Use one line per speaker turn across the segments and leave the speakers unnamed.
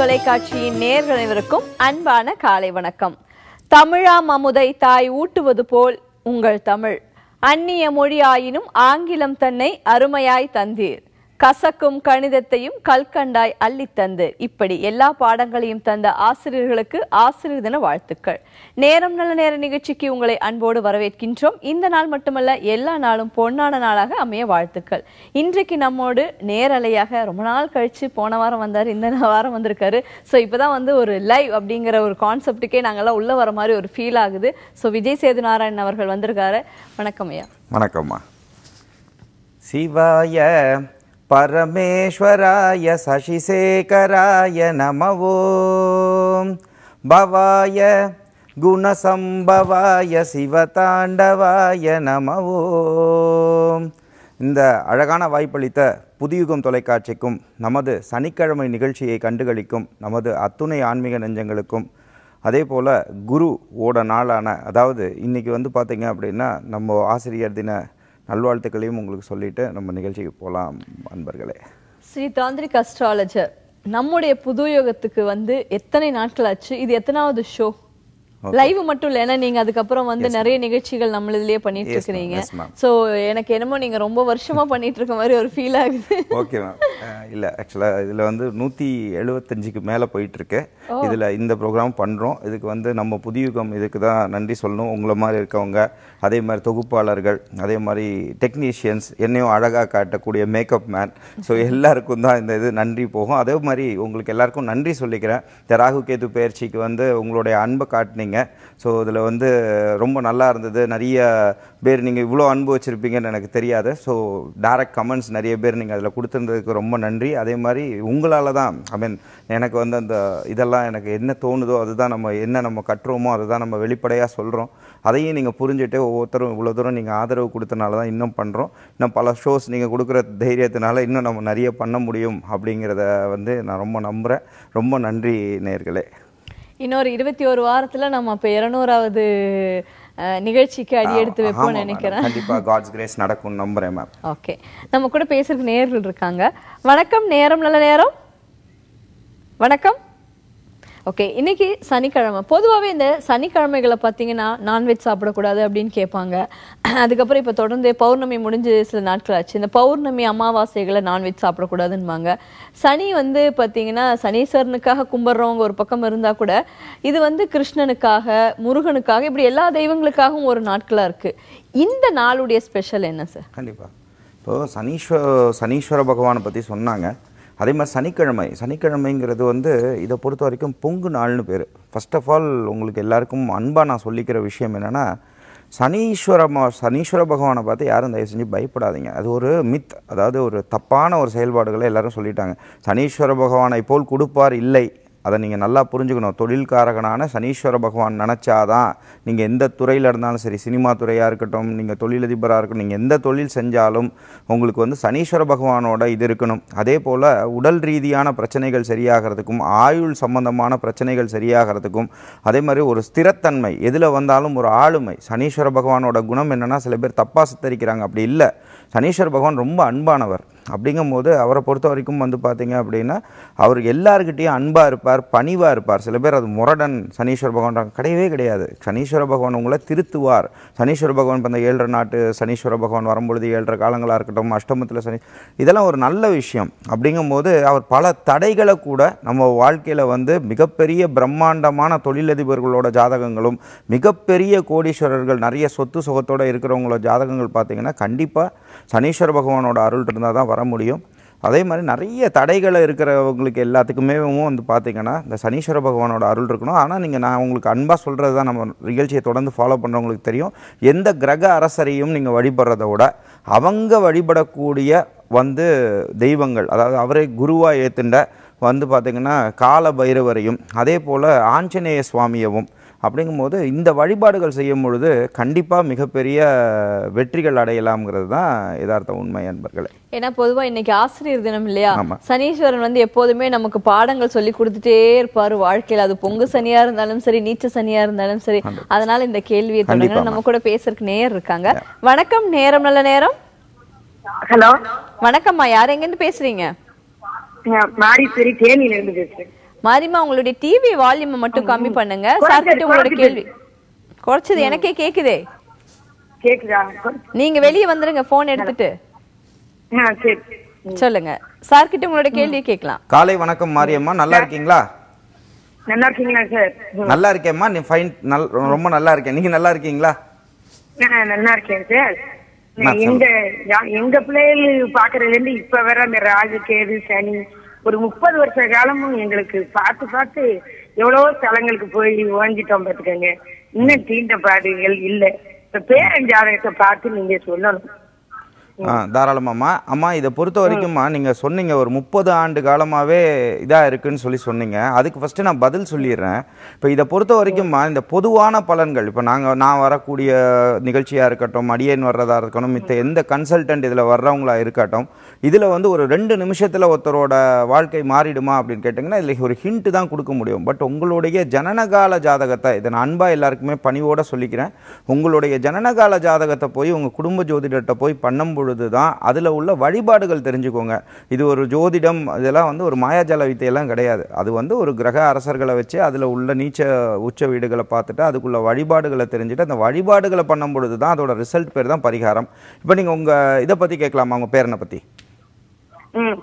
தொலைக்காட்சியின் நேர்களைவருக்கும் அன்பான காலை வணக்கம் தமிழாம் அமுதை தாய் ஊட்டுவது போல் உங்கள் தமிழ் அந்நிய மொழி ஆயினும் ஆங்கிலம் தன்னை அருமையாய் தந்தீர் கசக்கும் கணிதத்தையும் கல்கண்டாய் அள்ளி தந்து இப்படி எல்லா பாடங்களையும் தந்த ஆசிரியர்களுக்கு ஆசிரியர் தின வாழ்த்துக்கள் நேரம் நல்ல நேர நிகழ்ச்சிக்கு உங்களை அன்போடு வரவேற்கின்றோம் இந்த நாள் மட்டுமல்ல எல்லா நாளும் பொன்னான நாளாக அமைய வாழ்த்துக்கள் இன்றைக்கு நம்மோடு நேரலையாக ரொம்ப நாள் கழிச்சு போன வாரம் வந்தார் இந்த வாரம் வந்திருக்காரு ஸோ இப்போதான் வந்து ஒரு லைவ் அப்படிங்கிற ஒரு கான்செப்டுக்கே நாங்கள்லாம் உள்ளே வர மாதிரி ஒரு ஃபீல் ஆகுது ஸோ விஜய் சேது நாராயண் அவர்கள் வந்திருக்காரு வணக்கம் ஐயா
வணக்கம்மா சிவாய பரமேஸ்வராய சசிசேகராய நமவோ பவாய குணசம்பவாய சிவதாண்டவாய நமவோ இந்த அழகான வாய்ப்பளித்த புதியுகம் தொலைக்காட்சிக்கும் நமது சனிக்கிழமை நிகழ்ச்சியை கண்டுகளிக்கும் நமது அத்துணை ஆன்மீக நெஞ்சங்களுக்கும் அதே போல் குரு ஓட நாளான அதாவது இன்றைக்கி வந்து பார்த்திங்க அப்படின்னா நம்ம ஆசிரியர் தின நல்வாழ்த்துக்களையும் உங்களுக்கு சொல்லிட்டு நம்ம நிகழ்ச்சிக்கு போகலாம் அன்பர்களே
ஸ்ரீ தாந்திரிக் அஸ்ட்ராலஜர் நம்முடைய புது யோகத்துக்கு வந்து எத்தனை நாட்கள் ஆச்சு இது எத்தனாவது ஷோ லைவ் மட்டும் இல்ல நீங்க அதுக்கப்புறம் வந்து நிறைய நிகழ்ச்சிகள் நம்ம இதுலயே பண்ணிட்டு இருக்கிறீங்க சோ எனக்கு என்னமோ நீங்க ரொம்ப வருஷமா பண்ணிட்டு இருக்க மாதிரி ஒரு ஃபீல் ஆகுது
ஓகே மேம் இல்லை ஆக்சுவலாக இதில் வந்து நூற்றி எழுபத்தஞ்சுக்கு மேலே போயிட்டுருக்கு இதில் இந்த ப்ரோக்ராம் பண்ணுறோம் இதுக்கு வந்து நம்ம புதியுகம் இதுக்கு தான் நன்றி சொல்லணும் உங்களை மாதிரி இருக்கவங்க அதே மாதிரி தொகுப்பாளர்கள் அதே மாதிரி டெக்னீஷியன்ஸ் என்னையும் அழகாக காட்டக்கூடிய மேக்கப் மேன் ஸோ எல்லாருக்கும் தான் இந்த இது நன்றி போகும் அதே மாதிரி உங்களுக்கு எல்லாருக்கும் நன்றி சொல்லிக்கிறேன் இந்த ராகு கேது பயிற்சிக்கு வந்து உங்களுடைய அன்பை காட்டினீங்க ஸோ இதில் வந்து ரொம்ப நல்லா இருந்தது நிறைய பேர் நீங்கள் இவ்வளோ அன்பு வச்சுருப்பீங்கன்னு எனக்கு தெரியாது ஸோ டேரக்ட் கமெண்ட்ஸ் நிறைய பேர் நீங்கள் அதில் கொடுத்துருந்ததுக்கு ரொம்ப ரொம்ப நன்றி அதே மாதிரி உங்களால் தான் ஐ மீன் எனக்கு வந்து அந்த இதெல்லாம் எனக்கு என்ன தோணுதோ அதுதான் நம்ம என்ன நம்ம கட்டுறோமோ அதுதான் நம்ம வெளிப்படையாக சொல்கிறோம் அதையும் நீங்கள் புரிஞ்சுட்டு ஒவ்வொருத்தரும் இவ்வளோ தூரம் நீங்கள் ஆதரவு கொடுத்தனால தான் இன்னும் பண்ணுறோம் இன்னும் பல ஷோஸ் நீங்கள் கொடுக்குற தைரியத்தினால இன்னும் நம்ம நிறைய பண்ண முடியும் அப்படிங்கிறத வந்து நான் ரொம்ப நம்புகிறேன் ரொம்ப நன்றி நேர்களே
இன்னொரு இருபத்தி ஒரு வாரத்தில் நம்ம இப்போ இரநூறாவது நிகழ்ச்சிக்கு அடி எடுத்து வைப்போம் நினைக்கிறேன் கண்டிப்பாக
காட்ஸ் கிரேஸ் நடக்கும் நம்புறேன் மேம்
ஓகே நம்ம கூட பேசுறதுக்கு நேர்கள் இருக்காங்க வணக்கம் நேரம் நல்ல நேரம் வணக்கம் ஓகே இன்னைக்கு சனிக்கிழமை பொதுவாகவே இந்த சனிக்கிழமைகளை பார்த்தீங்கன்னா நான்வெஜ் சாப்பிடக்கூடாது அப்படின்னு கேட்பாங்க அதுக்கப்புறம் இப்போ தொடர்ந்து பௌர்ணமி முடிஞ்சு சில நாட்கள் ஆச்சு இந்த பௌர்ணமி அமாவாசைகளை நான்வெஜ் சாப்பிடக்கூடாதுன்பாங்க சனி வந்து பார்த்தீங்கன்னா சனீஸ்வரனுக்காக கும்பிட்றவங்க ஒரு பக்கம் இருந்தால் கூட இது வந்து கிருஷ்ணனுக்காக முருகனுக்காக இப்படி எல்லா தெய்வங்களுக்காகவும் ஒரு நாட்களாக இருக்குது இந்த நாளுடைய ஸ்பெஷல் என்ன சார்
கண்டிப்பாக இப்போது சனீஸ்வர சனீஸ்வர பகவானை பற்றி சொன்னாங்க அதே மாதிரி சனிக்கிழமை சனிக்கிழமைங்கிறது வந்து இதை பொறுத்த வரைக்கும் பொங்கு நாள்னு பேர் ஃபஸ்ட் ஆஃப் ஆல் உங்களுக்கு எல்லாருக்கும் அன்பாக நான் சொல்லிக்கிற விஷயம் என்னென்னா சனீஸ்வர சனீஸ்வர பகவானை பார்த்து யாரும் தயவு செஞ்சு பயப்படாதீங்க அது ஒரு மித் அதாவது ஒரு தப்பான ஒரு செயல்பாடுகளை எல்லாரும் சொல்லிட்டாங்க சனீஸ்வர பகவானை போல் கொடுப்பார் இல்லை அதை நீங்கள் நல்லா புரிஞ்சுக்கணும் தொழில்காரகனான சனீஸ்வர பகவான் நினச்சாதான் நீங்கள் எந்த துறையில் இருந்தாலும் சரி சினிமா துறையாக இருக்கட்டும் நீங்கள் தொழிலதிபராக இருக்கட்டும் நீங்கள் எந்த தொழில் செஞ்சாலும் உங்களுக்கு வந்து சனீஸ்வர பகவானோட இது இருக்கணும் அதே போல் உடல் ரீதியான பிரச்சனைகள் சரியாகிறதுக்கும் ஆயுள் சம்பந்தமான பிரச்சனைகள் சரியாகிறதுக்கும் அதே மாதிரி ஒரு ஸ்திரத்தன்மை எதில் வந்தாலும் ஒரு ஆளுமை சனீஸ்வர பகவானோட குணம் என்னென்னா சில பேர் தப்பாக சித்தரிக்கிறாங்க அப்படி இல்லை சனீஸ்வர பகவான் ரொம்ப அன்பானவர் அப்படிங்கும்போது அவரை பொறுத்த வரைக்கும் வந்து பார்த்திங்க அப்படின்னா அவர் எல்லாருக்கிட்டேயும் அன்பாக இருப்பார் பணிவாக இருப்பார் சில பேர் அது முரடன் சனீஸ்வர பகவான் கிடையவே கிடையாது சனீஸ்வர பகவான் உங்களை திருத்துவார் சனீஸ்வர பகவான் இப்போ அந்த ஏழரை நாட்டு சனீஸ்வர பகவான் வரும்பொழுது ஏழரை காலங்களாக இருக்கட்டும் அஷ்டமத்தில் சனி இதெல்லாம் ஒரு நல்ல விஷயம் அப்படிங்கும்போது அவர் பல தடைகளை கூட நம்ம வாழ்க்கையில் வந்து மிகப்பெரிய பிரம்மாண்டமான தொழிலதிபர்களோட ஜாதகங்களும் மிகப்பெரிய கோடீஸ்வரர்கள் நிறைய சொத்து சுகத்தோடு இருக்கிறவங்களோட ஜாதகங்கள் பார்த்திங்கன்னா கண்டிப்பாக சனீஸ்வர பகவானோட அருள் இருந்தால் தான் வர வர முடியும் அதே மாதிரி நிறைய தடைகளை இருக்கிறவங்களுக்கு எல்லாத்துக்குமே வந்து பார்த்திங்கன்னா இந்த சனீஸ்வர பகவானோட அருள் இருக்கணும் ஆனால் நீங்கள் நான் உங்களுக்கு அன்பாக சொல்கிறது தான் நம்ம நிகழ்ச்சியை தொடர்ந்து ஃபாலோ பண்ணுறவங்களுக்கு தெரியும் எந்த கிரக அரசரையும் நீங்கள் வழிபடுறத விட அவங்க வழிபடக்கூடிய வந்து தெய்வங்கள் அதாவது அவரை குருவாக ஏற்றுண்ட வந்து பார்த்திங்கன்னா கால பைரவரையும் அதே போல் ஆஞ்சநேய சுவாமியவும் அப்படிங்கும்போது இந்த வழிபாடுகள் செய்யும் பொழுது கண்டிப்பாக மிகப்பெரிய வெற்றிகள் அடையலாம்ங்கிறது தான் எதார்த்த உண்மை அன்பர்களே
ஏன்னா பொதுவாக இன்னைக்கு ஆசிரியர் தினம் இல்லையா சனீஸ்வரன் வந்து எப்போதுமே நமக்கு பாடங்கள் சொல்லி கொடுத்துட்டே இருப்பார் வாழ்க்கையில் அது பொங்கு சனியாக இருந்தாலும் சரி நீச்ச சனியாக இருந்தாலும் சரி அதனால இந்த கேள்வியை தொடங்க நம்ம கூட பேசுறதுக்கு நேர் இருக்காங்க வணக்கம் நேரம் நல்ல நேரம் ஹலோ வணக்கம்மா யார் எங்கேருந்து பேசுறீங்க மாடி சரி இருந்து பேசுறேன் மாரிமா உங்களுடைய டிவி வால்யூம் மட்டும் கம்மி பண்ணுங்க சார் கிட்ட உங்களோட கேள்வி குறைச்சது எனக்கே கேக்குதே நீங்க வெளிய வந்துருங்க போன் எடுத்துட்டு சொல்லுங்க சார் கிட்ட உங்களோட கேள்வியை கேட்கலாம்
காலை வணக்கம் மாரியம்மா நல்லா இருக்கீங்களா
நல்லா
இருக்கீங்களா சார்
நல்லா இருக்கேம்மா நீ ஃபைன் ரொம்ப நல்லா இருக்கேன் நீங்க நல்லா இருக்கீங்களா
நல்லா இருக்கேன் சார் எங்க எங்க பிள்ளைகள் பாக்குறதுல இருந்து இப்ப வேற அந்த ராகு கேது சனி ஒரு முப்பது வருஷ காலமும் எங்களுக்கு பார்த்து பார்த்து எவ்வளவு தலங்களுக்கு போய் ஓஞ்சிட்டோம் பாத்துக்கோங்க இன்னும் தீண்ட பாடுகள் இல்லை இப்ப பேரன் ஜாதகத்தை பார்த்து நீங்க சொல்லணும்
தாராளமாம்மா அம்மா இதை பொறுத்த வரைக்கும்மா நீங்கள் சொன்னீங்க ஒரு முப்பது ஆண்டு காலமாகவே இதாக இருக்குன்னு சொல்லி சொன்னீங்க அதுக்கு ஃபஸ்ட்டு நான் பதில் சொல்லிடுறேன் இப்போ இதை பொறுத்த வரைக்கும்மா இந்த பொதுவான பலன்கள் இப்போ நாங்கள் நான் வரக்கூடிய நிகழ்ச்சியாக இருக்கட்டும் அடியன் வர்றதா இருக்கட்டும் மித்த எந்த கன்சல்டன்ட் இதில் வர்றவங்களா இருக்கட்டும் இதில் வந்து ஒரு ரெண்டு நிமிஷத்தில் ஒருத்தரோட வாழ்க்கை மாறிடுமா அப்படின்னு கேட்டிங்கன்னா இதில் ஒரு ஹிண்ட்டு தான் கொடுக்க முடியும் பட் உங்களுடைய ஜனனகால ஜாதகத்தை இதை நான் அன்பாக எல்லாருக்குமே பணிவோடு சொல்லிக்கிறேன் உங்களுடைய ஜனனகால ஜாதகத்தை போய் உங்கள் குடும்ப ஜோதிடத்தை போய் பண்ணும்போது பொழுது தான் அதில் உள்ள வழிபாடுகள் தெரிஞ்சுக்கோங்க இது ஒரு ஜோதிடம் இதெல்லாம் வந்து ஒரு மாயாஜால வித்தையெல்லாம் கிடையாது அது வந்து ஒரு கிரக அரசர்களை வச்சு அதில் உள்ள நீச்ச உச்ச வீடுகளை பார்த்துட்டு அதுக்குள்ள வழிபாடுகளை தெரிஞ்சுட்டு அந்த வழிபாடுகளை பண்ணும் பொழுது தான் அதோட ரிசல்ட் பேர் தான் பரிகாரம் இப்போ நீங்கள் உங்கள் இதை பற்றி கேட்கலாமா உங்கள் பேரனை பற்றி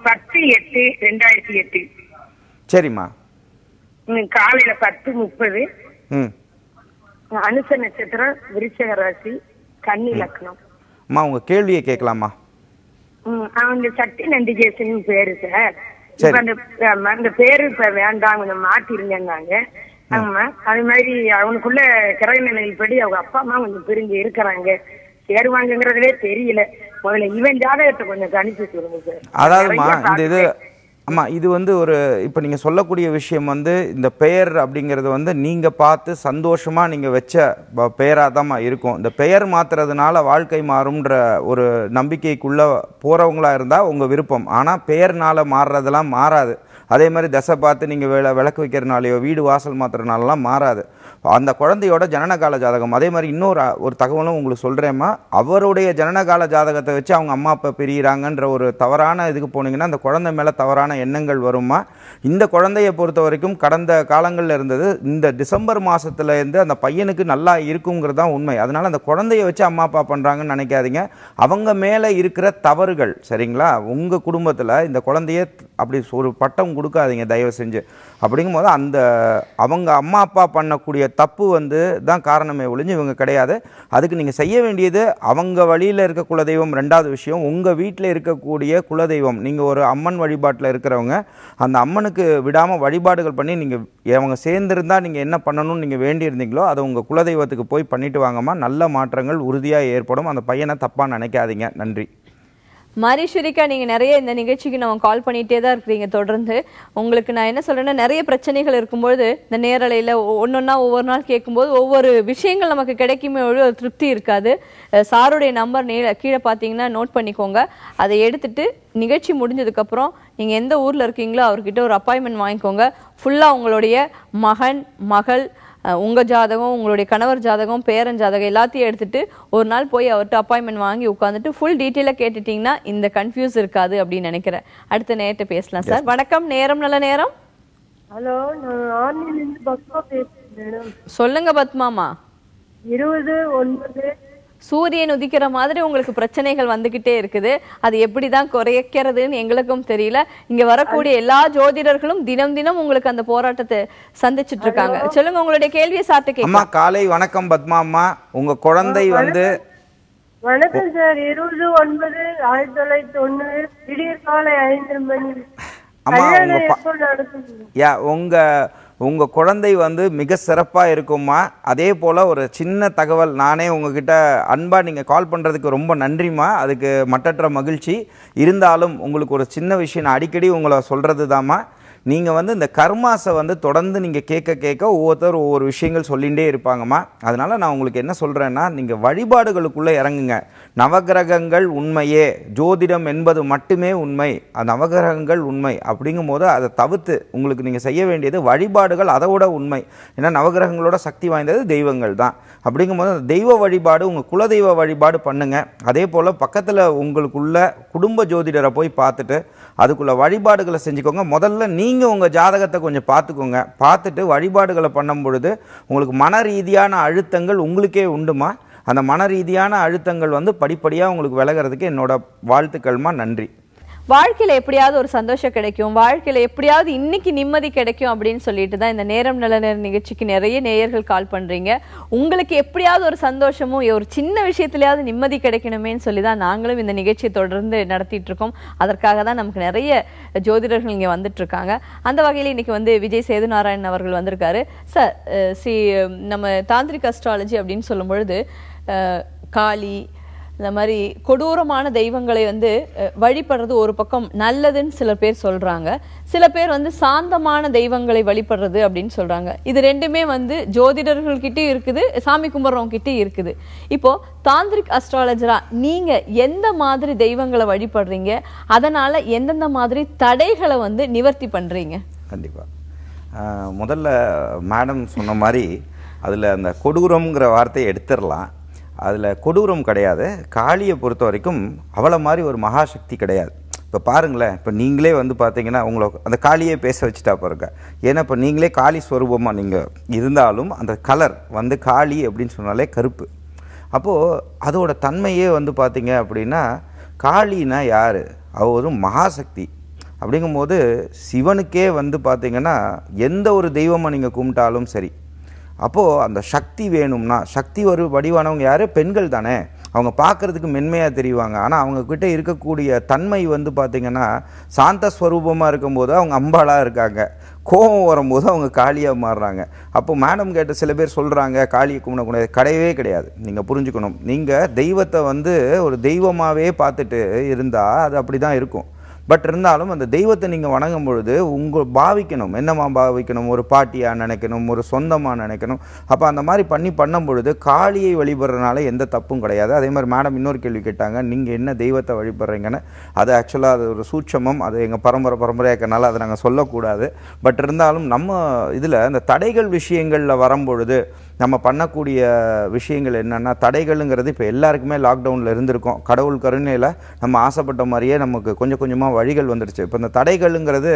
பத்து எட்டு ரெண்டாயிரத்தி எட்டு சரிம்மா காலையில பத்து முப்பது அனுச நட்சத்திரம் விருச்சக ராசி கன்னி லக்னம்
அம்மா உங்க கேள்வியை கேட்கலாமா
அவங்க சக்தி நந்தி கேசன் பேரு சார் அந்த பேரு இப்ப வேண்டாம் கொஞ்சம் மாத்திருந்தாங்க ஆமா அது மாதிரி அவனுக்குள்ள கிரக நிலைப்படி அவங்க அப்பா அம்மா கொஞ்சம் பிரிஞ்சு இருக்கிறாங்க சேருவாங்கிறதுலே தெரியல முதல்ல இவன் ஜாதகத்தை கொஞ்சம்
கணிச்சு சொல்லுங்க சார் அதாவதுமா இந்த இது ஆமாம் இது வந்து ஒரு இப்போ நீங்கள் சொல்லக்கூடிய விஷயம் வந்து இந்த பெயர் அப்படிங்கிறது வந்து நீங்கள் பார்த்து சந்தோஷமாக நீங்கள் வச்ச பெயராக தான் இருக்கும் இந்த பெயர் மாற்றுறதுனால வாழ்க்கை மாறும்ன்ற ஒரு நம்பிக்கைக்குள்ளே போகிறவங்களாக இருந்தால் உங்கள் விருப்பம் ஆனால் பெயர்னால் மாறுறதெல்லாம் மாறாது அதே மாதிரி தசை பார்த்து நீங்கள் விளக்கு வைக்கிறனாலையோ வீடு வாசல் மாற்றுறதுனாலலாம் மாறாது அந்த குழந்தையோட ஜனனகால ஜாதகம் அதே மாதிரி இன்னொரு ஒரு தகவலும் உங்களுக்கு சொல்கிறேம்மா அவருடைய ஜனனகால ஜாதகத்தை வச்சு அவங்க அம்மா அப்பா பிரிகிறாங்கன்ற ஒரு தவறான இதுக்கு போனீங்கன்னா அந்த குழந்தை மேலே தவறான எண்ணங்கள் வருமா இந்த குழந்தையை பொறுத்த வரைக்கும் கடந்த காலங்களில் இருந்தது இந்த டிசம்பர் மாதத்துலேருந்து அந்த பையனுக்கு நல்லா இருக்குங்கிறது தான் உண்மை அதனால் அந்த குழந்தைய வச்சு அம்மா அப்பா பண்ணுறாங்கன்னு நினைக்காதீங்க அவங்க மேலே இருக்கிற தவறுகள் சரிங்களா உங்கள் குடும்பத்தில் இந்த குழந்தைய அப்படி ஒரு பட்டம் கொடுக்காதீங்க தயவு செஞ்சு அப்படிங்கும்போது அந்த அவங்க அம்மா அப்பா பண்ணக்கூடிய தப்பு வந்து தான் காரணமே ஒழிஞ்சு இவங்க கிடையாது அதுக்கு நீங்கள் செய்ய வேண்டியது அவங்க வழியில் இருக்க குலதெய்வம் ரெண்டாவது விஷயம் உங்கள் வீட்டில் இருக்கக்கூடிய குலதெய்வம் நீங்கள் ஒரு அம்மன் வழிபாட்டில் இருக்கிறவங்க அந்த அம்மனுக்கு விடாமல் வழிபாடுகள் பண்ணி நீங்கள் அவங்க சேர்ந்துருந்தால் நீங்கள் என்ன பண்ணணும்னு நீங்கள் வேண்டியிருந்தீங்களோ அதை உங்கள் குலதெய்வத்துக்கு போய் பண்ணிட்டு வாங்கம்மா நல்ல மாற்றங்கள் உறுதியாக ஏற்படும் அந்த பையனை தப்பாக நினைக்காதீங்க நன்றி
மாரீஸ்வரிக்கா நீங்கள் நிறைய இந்த நிகழ்ச்சிக்கு நம்ம கால் பண்ணிகிட்டே தான் இருக்கிறீங்க தொடர்ந்து உங்களுக்கு நான் என்ன சொல்கிறேன்னா நிறைய பிரச்சனைகள் இருக்கும்போது இந்த நேரலையில் ஒன்றொன்னா ஒவ்வொரு நாள் கேட்கும்போது ஒவ்வொரு விஷயங்கள் நமக்கு கிடைக்குமே ஒரு திருப்தி இருக்காது சாருடைய நம்பர் நே கீழே பார்த்தீங்கன்னா நோட் பண்ணிக்கோங்க அதை எடுத்துட்டு நிகழ்ச்சி முடிஞ்சதுக்கப்புறம் நீங்கள் எந்த ஊரில் இருக்கீங்களோ அவர்கிட்ட ஒரு அப்பாயின்மெண்ட் வாங்கிக்கோங்க ஃபுல்லாக உங்களுடைய மகன் மகள் உங்கள் ஜாதகம் உங்களுடைய கணவர் ஜாதகம் பேரன் ஜாதகம் எல்லாத்தையும் எடுத்துகிட்டு ஒரு நாள் போய் அவர்கிட்ட அப்பாயின்மெண்ட் வாங்கி உட்காந்துட்டு ஃபுல் டீட்டெயிலாக கேட்டுட்டிங்கன்னா இந்த கன்ஃபியூஸ் இருக்காது அப்படின்னு நினைக்கிறேன் அடுத்த நேரத்தை பேசலாம் சார் வணக்கம் நேரம் நல்ல நேரம் ஹலோ நான் சொல்லுங்க பத்மாமா இருபது ஒன்பது சூரியன் உதிக்கிற மாதிரி உங்களுக்கு பிரச்சனைகள் வந்துகிட்டே இருக்குது அது எப்படிதான் குறைக்கிறதுன்னு எங்களுக்கும் தெரியல இங்க வரக்கூடிய எல்லா ஜோதிடர்களும் தினம் தினம் உங்களுக்கு அந்த போராட்டத்தை சந்திச்சுட்டு இருக்காங்க சொல்லுங்க உங்களுடைய கேள்வியை சாத்துக்கே அம்மா
காலை வணக்கம் பத்மா அம்மா உங்க குழந்தை வந்து
வணக்கம் சார் இருபது ஒன்பது ஆயிரத்தி தொள்ளாயிரத்தி ஒண்ணு
விடிய காலை ஐந்து மணி அம்மா
உங்க உங்கள் குழந்தை வந்து மிக சிறப்பாக இருக்குமா அதே போல் ஒரு சின்ன தகவல் நானே உங்ககிட்ட அன்பாக நீங்கள் கால் பண்ணுறதுக்கு ரொம்ப நன்றிம்மா அதுக்கு மட்டற்ற மகிழ்ச்சி இருந்தாலும் உங்களுக்கு ஒரு சின்ன விஷயம் நான் அடிக்கடி உங்களை சொல்கிறது தாம்மா நீங்கள் வந்து இந்த கர்மாஸை வந்து தொடர்ந்து நீங்கள் கேட்க கேட்க ஒவ்வொருத்தர் ஒவ்வொரு விஷயங்கள் சொல்லிகிட்டே இருப்பாங்கம்மா அதனால் நான் உங்களுக்கு என்ன சொல்கிறேன்னா நீங்கள் வழிபாடுகளுக்குள்ளே இறங்குங்க நவகிரகங்கள் உண்மையே ஜோதிடம் என்பது மட்டுமே உண்மை நவகிரகங்கள் உண்மை அப்படிங்கும் போது அதை தவிர்த்து உங்களுக்கு நீங்கள் செய்ய வேண்டியது வழிபாடுகள் அதை விட உண்மை ஏன்னா நவகிரகங்களோட சக்தி வாய்ந்தது தெய்வங்கள் தான் அப்படிங்கும் போது தெய்வ வழிபாடு உங்கள் குலதெய்வ வழிபாடு பண்ணுங்கள் அதே போல் பக்கத்தில் உங்களுக்குள்ள குடும்ப ஜோதிடரை போய் பார்த்துட்டு அதுக்குள்ளே வழிபாடுகளை செஞ்சுக்கோங்க முதல்ல நீங்கள் நீங்கள் உங்கள் ஜாதகத்தை கொஞ்சம் பார்த்துக்கோங்க பார்த்துட்டு வழிபாடுகளை பண்ணும் பொழுது உங்களுக்கு மன ரீதியான அழுத்தங்கள் உங்களுக்கே உண்டுமா அந்த மன ரீதியான அழுத்தங்கள் வந்து படிப்படியாக உங்களுக்கு விலகிறதுக்கு என்னோடய வாழ்த்துக்கள்மா நன்றி
வாழ்க்கையில் எப்படியாவது ஒரு சந்தோஷம் கிடைக்கும் வாழ்க்கையில் எப்படியாவது இன்னைக்கு நிம்மதி கிடைக்கும் அப்படின்னு சொல்லிட்டு தான் இந்த நேரம் நல்ல நேர நிகழ்ச்சிக்கு நிறைய நேயர்கள் கால் பண்ணுறீங்க உங்களுக்கு எப்படியாவது ஒரு சந்தோஷமும் ஒரு சின்ன விஷயத்துலையாவது நிம்மதி கிடைக்கணுமேனு சொல்லி தான் நாங்களும் இந்த நிகழ்ச்சியை தொடர்ந்து நடத்திட்டு இருக்கோம் அதற்காக தான் நமக்கு நிறைய ஜோதிடர்கள் இங்கே வந்துட்டு இருக்காங்க அந்த வகையில் இன்னைக்கு வந்து விஜய் சேதுநாராயணன் அவர்கள் வந்திருக்காரு சார் சி நம்ம தாந்திரிக் அஸ்ட்ராலஜி அப்படின்னு சொல்லும் பொழுது காளி இந்த மாதிரி கொடூரமான தெய்வங்களை வந்து வழிபடுறது ஒரு பக்கம் நல்லதுன்னு சில பேர் சொல்கிறாங்க சில பேர் வந்து சாந்தமான தெய்வங்களை வழிபடுறது அப்படின்னு சொல்கிறாங்க இது ரெண்டுமே வந்து ஜோதிடர்கள்கிட்டே இருக்குது சாமி கும்பிட்றவங்ககிட்டே இருக்குது இப்போது தாந்திரிக் அஸ்ட்ராலஜராக நீங்கள் எந்த மாதிரி தெய்வங்களை வழிபடுறீங்க அதனால் எந்தெந்த மாதிரி தடைகளை வந்து நிவர்த்தி பண்ணுறீங்க
கண்டிப்பாக முதல்ல மேடம் சொன்ன மாதிரி அதில் அந்த கொடூரம்ங்கிற வார்த்தையை எடுத்துடலாம் அதில் கொடூரம் கிடையாது காளியை பொறுத்த வரைக்கும் அவ்வளோ மாதிரி ஒரு மகாசக்தி கிடையாது இப்போ பாருங்களேன் இப்போ நீங்களே வந்து பார்த்தீங்கன்னா உங்களை அந்த காளியே பேச வச்சுட்டா பாருங்க ஏன்னா இப்போ நீங்களே காளி ஸ்வரூபமாக நீங்கள் இருந்தாலும் அந்த கலர் வந்து காளி அப்படின்னு சொன்னாலே கருப்பு அப்போது அதோட தன்மையே வந்து பார்த்தீங்க அப்படின்னா காளினா யார் அவ ஒரு மகாசக்தி அப்படிங்கும்போது சிவனுக்கே வந்து பார்த்திங்கன்னா எந்த ஒரு தெய்வமாக நீங்கள் கும்பிட்டாலும் சரி அப்போது அந்த சக்தி வேணும்னா சக்தி ஒரு வடிவானவங்க யார் பெண்கள் தானே அவங்க பார்க்குறதுக்கு மென்மையாக தெரிவாங்க ஆனால் அவங்கக்கிட்ட இருக்கக்கூடிய தன்மை வந்து பார்த்திங்கன்னா சாந்த ஸ்வரூபமாக இருக்கும்போது அவங்க அம்பாளாக இருக்காங்க கோபம் வரும்போது அவங்க காளியாக மாறுறாங்க அப்போ மேடம் கேட்ட சில பேர் சொல்கிறாங்க காளியை கும்பிடக்கூடாது கிடையவே கிடையாது நீங்கள் புரிஞ்சுக்கணும் நீங்கள் தெய்வத்தை வந்து ஒரு தெய்வமாகவே பார்த்துட்டு இருந்தால் அது அப்படி தான் இருக்கும் பட் இருந்தாலும் அந்த தெய்வத்தை நீங்கள் வணங்கும் பொழுது உங்கள் பாவிக்கணும் என்னமா பாவிக்கணும் ஒரு பாட்டியாக நினைக்கணும் ஒரு சொந்தமாக நினைக்கணும் அப்போ அந்த மாதிரி பண்ணி பண்ணும் பொழுது காளியை வழிபடுறதுனால எந்த தப்பும் கிடையாது அதே மாதிரி மேடம் இன்னொரு கேள்வி கேட்டாங்க நீங்கள் என்ன தெய்வத்தை வழிபடுறீங்கன்னு அது ஆக்சுவலாக அது ஒரு சூட்சமம் அது எங்கள் பரம்பரை பரம்பரையாக இருக்கனால அதை நாங்கள் சொல்லக்கூடாது பட் இருந்தாலும் நம்ம இதில் அந்த தடைகள் விஷயங்களில் வரும்பொழுது நம்ம பண்ணக்கூடிய விஷயங்கள் என்னென்னா தடைகளுங்கிறது இப்போ எல்லாருக்குமே லாக்டவுனில் இருந்திருக்கோம் கடவுள் கருணையில் நம்ம ஆசைப்பட்ட மாதிரியே நமக்கு கொஞ்சம் கொஞ்சமாக வழிகள் வந்துடுச்சு இப்போ இந்த தடைகளுங்கிறது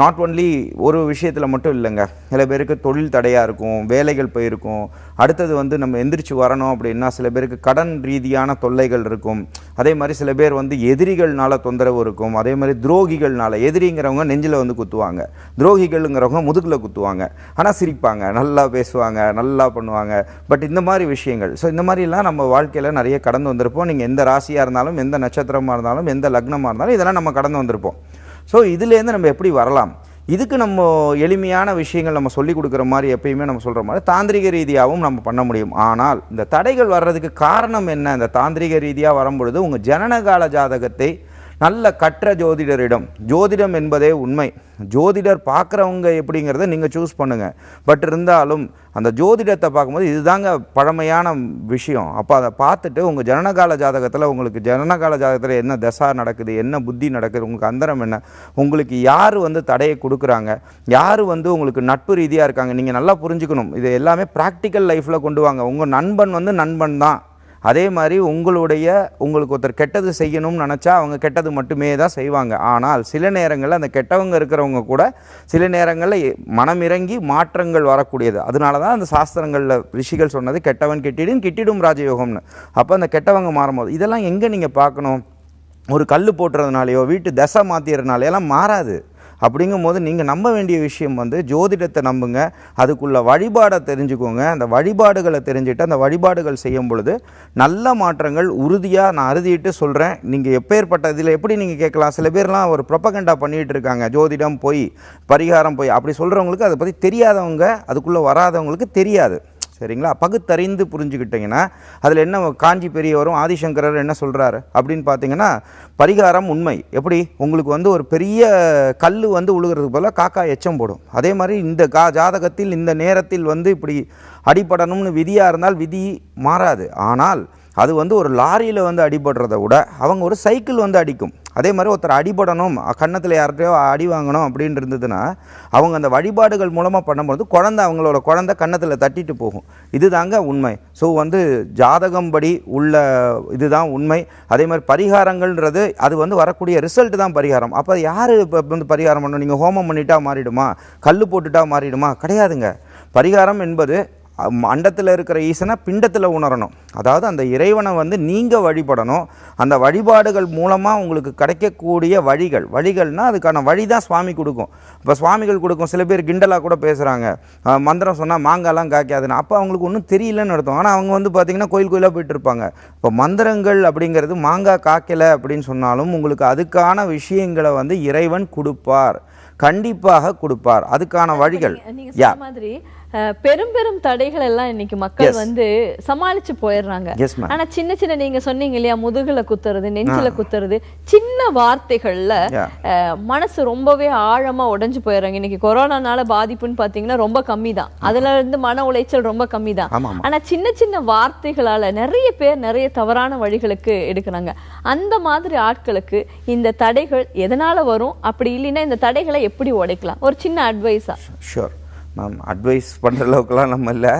நாட் ஒன்லி ஒரு விஷயத்தில் மட்டும் இல்லைங்க சில பேருக்கு தொழில் தடையாக இருக்கும் வேலைகள் போயிருக்கும் அடுத்தது வந்து நம்ம எந்திரிச்சு வரணும் அப்படின்னா சில பேருக்கு கடன் ரீதியான தொல்லைகள் இருக்கும் அதே மாதிரி சில பேர் வந்து எதிரிகள்னால தொந்தரவு இருக்கும் அதே மாதிரி துரோகிகள்னால எதிரிங்கிறவங்க நெஞ்சில் வந்து குத்துவாங்க துரோகிகள்ங்கிறவங்க முதுகில் குத்துவாங்க ஆனால் சிரிப்பாங்க நல்லா பேசுவாங்க நல்லா பண்ணுவாங்க பட் இந்த மாதிரி விஷயங்கள் ஸோ இந்த மாதிரிலாம் நம்ம வாழ்க்கையில் நிறைய கடந்து வந்திருப்போம் நீங்கள் எந்த ராசியாக இருந்தாலும் எந்த நட்சத்திரமாக இருந்தாலும் எந்த லக்னமாக இருந்தாலும் இதெல்லாம் நம்ம கடந்து வந்திருப்போம் ஸோ இதுலேருந்து நம்ம எப்படி வரலாம் இதுக்கு நம்ம எளிமையான விஷயங்கள் நம்ம சொல்லிக் கொடுக்குற மாதிரி எப்பயுமே நம்ம சொல்கிற மாதிரி தாந்திரிக ரீதியாகவும் நம்ம பண்ண முடியும் ஆனால் இந்த தடைகள் வர்றதுக்கு காரணம் என்ன இந்த தாந்திரிக ரீதியாக வரும்பொழுது உங்கள் ஜனனகால ஜாதகத்தை நல்ல கற்ற ஜோதிடரிடம் ஜோதிடம் என்பதே உண்மை ஜோதிடர் பார்க்குறவங்க எப்படிங்கிறத நீங்கள் சூஸ் பண்ணுங்கள் பட் இருந்தாலும் அந்த ஜோதிடத்தை பார்க்கும்போது இதுதாங்க பழமையான விஷயம் அப்போ அதை பார்த்துட்டு உங்கள் ஜனனகால ஜாதகத்தில் உங்களுக்கு ஜனனகால ஜாதகத்தில் என்ன தசா நடக்குது என்ன புத்தி நடக்குது உங்களுக்கு அந்தரம் என்ன உங்களுக்கு யார் வந்து தடையை கொடுக்குறாங்க யார் வந்து உங்களுக்கு நட்பு ரீதியாக இருக்காங்க நீங்கள் நல்லா புரிஞ்சுக்கணும் இது எல்லாமே ப்ராக்டிக்கல் லைஃப்பில் கொண்டு வாங்க உங்கள் நண்பன் வந்து நண்பன் தான் அதே மாதிரி உங்களுடைய உங்களுக்கு ஒருத்தர் கெட்டது செய்யணும்னு நினச்சா அவங்க கெட்டது மட்டுமே தான் செய்வாங்க ஆனால் சில நேரங்களில் அந்த கெட்டவங்க இருக்கிறவங்க கூட சில நேரங்களில் மனமிறங்கி மாற்றங்கள் வரக்கூடியது அதனால தான் அந்த சாஸ்திரங்களில் ரிஷிகள் சொன்னது கெட்டவன் கெட்டிடும் கிட்டிடும் ராஜயோகம்னு அப்போ அந்த கெட்டவங்க மாறும்போது இதெல்லாம் எங்கே நீங்கள் பார்க்கணும் ஒரு கல் போட்டுறதுனாலையோ வீட்டு தசை மாற்றிறதுனாலையெல்லாம் மாறாது அப்படிங்கும்போது நீங்கள் நம்ப வேண்டிய விஷயம் வந்து ஜோதிடத்தை நம்புங்க அதுக்குள்ள வழிபாடை தெரிஞ்சுக்கோங்க அந்த வழிபாடுகளை தெரிஞ்சுட்டு அந்த வழிபாடுகள் செய்யும் பொழுது நல்ல மாற்றங்கள் உறுதியாக நான் அறுதிட்டு சொல்கிறேன் நீங்கள் எப்பேற்பட்ட இதில் எப்படி நீங்கள் கேட்கலாம் சில பேர்லாம் ஒரு ப்ரொப்பகண்டா பண்ணிகிட்டு இருக்காங்க ஜோதிடம் போய் பரிகாரம் போய் அப்படி சொல்கிறவங்களுக்கு அதை பற்றி தெரியாதவங்க அதுக்குள்ளே வராதவங்களுக்கு தெரியாது சரிங்களா பகுத்தறிந்து புரிஞ்சுக்கிட்டிங்கன்னா அதில் என்ன காஞ்சி பெரியவரும் ஆதிசங்கரர் என்ன சொல்கிறாரு அப்படின்னு பார்த்தீங்கன்னா பரிகாரம் உண்மை எப்படி உங்களுக்கு வந்து ஒரு பெரிய கல் வந்து உழுகிறது போல் காக்கா எச்சம் போடும் அதே மாதிரி இந்த கா ஜாதகத்தில் இந்த நேரத்தில் வந்து இப்படி அடிபடணும்னு விதியாக இருந்தால் விதி மாறாது ஆனால் அது வந்து ஒரு லாரியில் வந்து அடிபடுறத விட அவங்க ஒரு சைக்கிள் வந்து அடிக்கும் அதே மாதிரி ஒருத்தர் அடிபடணும் கன்னத்தில் யார்கிட்டயோ அடி வாங்கணும் அப்படின்னு இருந்ததுன்னா அவங்க அந்த வழிபாடுகள் மூலமாக பண்ணும்போது குழந்த அவங்களோட குழந்த கன்னத்தில் தட்டிட்டு போகும் இது தாங்க உண்மை ஸோ வந்து ஜாதகம் படி உள்ள இதுதான் உண்மை அதே மாதிரி பரிகாரங்கள்ன்றது அது வந்து வரக்கூடிய ரிசல்ட் தான் பரிகாரம் அப்போ யார் இப்போ வந்து பரிகாரம் பண்ணணும் நீங்கள் ஹோமம் பண்ணிட்டா மாறிடுமா கல் போட்டுட்டா மாறிடுமா கிடையாதுங்க பரிகாரம் என்பது அண்டத்தில் இருக்கிற ஈசனை பிண்டத்தில் உணரணும் அதாவது அந்த இறைவனை வந்து நீங்கள் வழிபடணும் அந்த வழிபாடுகள் மூலமாக உங்களுக்கு கிடைக்கக்கூடிய வழிகள் வழிகள்னால் அதுக்கான வழி தான் சுவாமி கொடுக்கும் இப்போ சுவாமிகள் கொடுக்கும் சில பேர் கிண்டலாக கூட பேசுகிறாங்க மந்திரம் சொன்னால் மாங்காலாம் காய்க்காதுன்னு அப்போ அவங்களுக்கு ஒன்றும் தெரியலன்னு அர்த்தம் ஆனால் அவங்க வந்து பார்த்திங்கன்னா கோயில் கோயிலாக போயிட்டு இருப்பாங்க இப்போ மந்திரங்கள் அப்படிங்கிறது மாங்காய் காக்கலை அப்படின்னு சொன்னாலும் உங்களுக்கு அதுக்கான விஷயங்களை வந்து இறைவன் கொடுப்பார் கண்டிப்பாக கொடுப்பார் அதுக்கான வழிகள் யா மாதிரி
பெரும் பெரும் தடைகள் எல்லாம் இன்னைக்கு மக்கள் வந்து சமாளிச்சு போயிடுறாங்க ஆனா சின்ன சின்ன நீங்க சொன்னீங்க இல்லையா முதுகுல குத்துறது நெஞ்சில குத்துறது சின்ன வார்த்தைகள்ல மனசு ரொம்பவே ஆழமா உடஞ்சு போயிடுறாங்க இன்னைக்கு கொரோனானால பாதிப்புன்னு பாத்தீங்கன்னா ரொம்ப கம்மி தான் அதுல இருந்து மன உளைச்சல் ரொம்ப கம்மி தான் ஆனா சின்ன சின்ன வார்த்தைகளால நிறைய பேர் நிறைய தவறான வழிகளுக்கு எடுக்கிறாங்க அந்த மாதிரி ஆட்களுக்கு இந்த தடைகள் எதனால வரும் அப்படி இல்லைன்னா இந்த தடைகளை எப்படி உடைக்கலாம் ஒரு சின்ன அட்வைஸா
ஷூர் நம் அட்வைஸ் பண்ணுற அளவுக்குலாம் நம்ம இல்லை